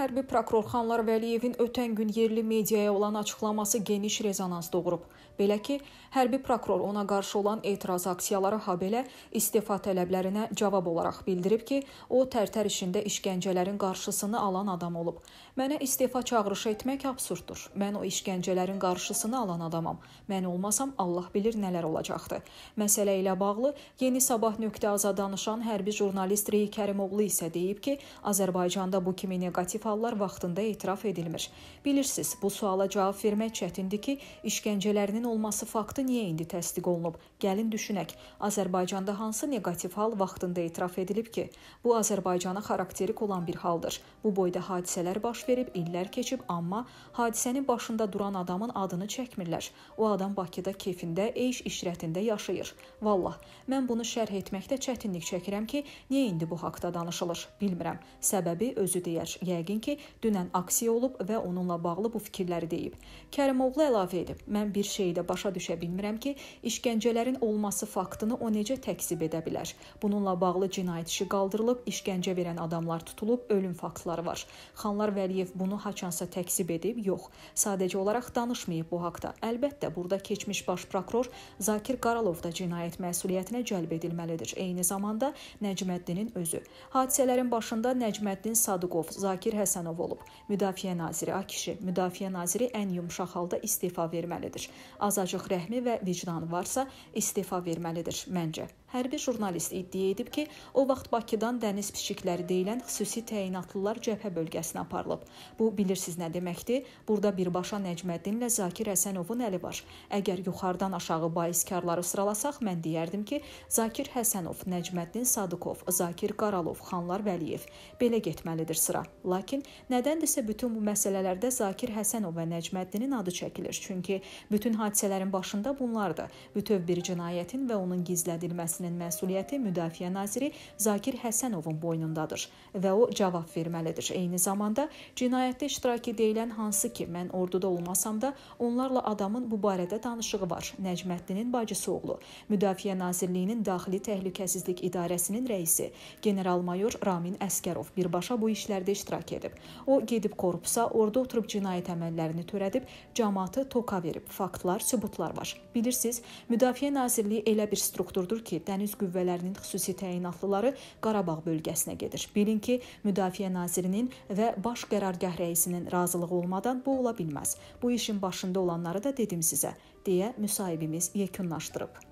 Hərbi prokuror Xanlar Vəliyevin ötən gün yerli mediaya olan açıqlaması geniş rezonans doğurub. Belə ki, hərbi prokuror ona qarşı olan etiraz aksiyaları habelə istefa tələblərinə cavab olaraq bildirib ki, o tərtər işində işgəncələrin qarşısını alan adam olub. Mənə istefa çağırışı etmək absurddur. Mən o işgəncələrin qarşısını alan adamam. Mən olmasam Allah bilir nələr olacaqdı. Məsələ ilə bağlı Yeni Sabah nöqtə aza danışan hərbi jurnalist Rey Kərimoğlu isə deyib ki, Azərbaycanda bu kimi neqativ suallar vaxtında etiraf edilmir. Bilirsiniz, bu suala cavab vermək çətindir ki, işgəncələrinin olması faktı niyə indi təsdiq olunub? Gəlin düşünək. Azərbaycanda hansı neqativ hal vaxtında etiraf edilib ki? Bu Azərbaycana xarakterik olan bir haldır. Bu boyda hadisələr baş verib, illər keçib, amma hadisənin başında duran adamın adını çəkmirlər. O adam Bakıda keyfində, eyş işrətində yaşayır. Vallah, mən bunu şərh etməkdə çətinlik çəkirəm ki, niyə indi bu haqda danışılır? Bilmirəm. Səbəbi özü deyər. Yəqin Nəinki ki, dünən aksiya olub və onunla bağlı bu fikirləri deyib. Kərimoğlu əlavə edib: "Mən bir şeyi də başa düşə bilmirəm ki, işgəncələrin olması faktını o necə təksib edə bilər. Bununla bağlı cinayət işi qaldırılıb, işgəncə verən adamlar tutulub, ölüm faktları var. Xanlar Vəliyev bunu haçansa təksib edib? Yox. Sadəcə olaraq danışmayıb bu haqda. Əlbəttə, burada keçmiş baş prokuror Zakir Qaralov da cinayət məsuliyyətinə cəlb edilməlidir. Eyni zamanda Nəcməddinin özü. Hadisələrin başında Nəcməddin Sadıqov, Zakir Həsənov olub. Müdafiə naziri Akişi, müdafiə naziri ən yumşaq halda istefa verməlidir. Azacıq rəhmi və vicdanı varsa istefa verməlidir məncə hərbi jurnalist iddia edib ki, o vaxt Bakıdan dəniz pişikləri deyilən xüsusi təyinatlılar cəbhə bölgəsinə aparılıb. Bu bilirsiniz nə deməkdir? Burada birbaşa Nəcməddinlə Zakir Həsənovun əli var. Əgər yuxarıdan aşağı baiskarları sıralasaq, mən deyərdim ki, Zakir Həsənov, Nəcməddin Sadıqov, Zakir Qaralov, Xanlar Vəliyev belə getməlidir sıra. Lakin nədəndirsə bütün bu məsələlərdə Zakir Həsənov və Nəcməddinin adı çəkilir. Çünki bütün hadisələrin başında bunlardır. Bütöv bir cinayətin və onun gizlədilməsi hadisəsinin məsuliyyəti Müdafiə naziri Zakir Həsənovun boynundadır və o cavab verməlidir. Eyni zamanda cinayətdə iştirakı deyilən hansı ki, mən orduda olmasam da onlarla adamın bu barədə danışığı var. Nəcməddinin bacısı oğlu, Müdafiə Nazirliyinin Daxili Təhlükəsizlik İdarəsinin rəisi general-mayor Ramin Əskərov birbaşa bu işlərdə iştirak edib. O gedib korpusa, orada oturub cinayət əməllərini törədib, cəmaatı toka verib. Faktlar, sübutlar var. Bilirsiniz, Müdafiə Nazirliyi elə bir strukturdur ki, Dəniz Qüvvələrinin xüsusi təyinatlıları Qarabağ bölgəsinə gedir. Bilin ki, Müdafiə Nazirinin və Baş Qərargah rəisinin razılığı olmadan bu ola bilməz. Bu işin başında olanları da dedim sizə, deyə müsahibimiz yekunlaşdırıb.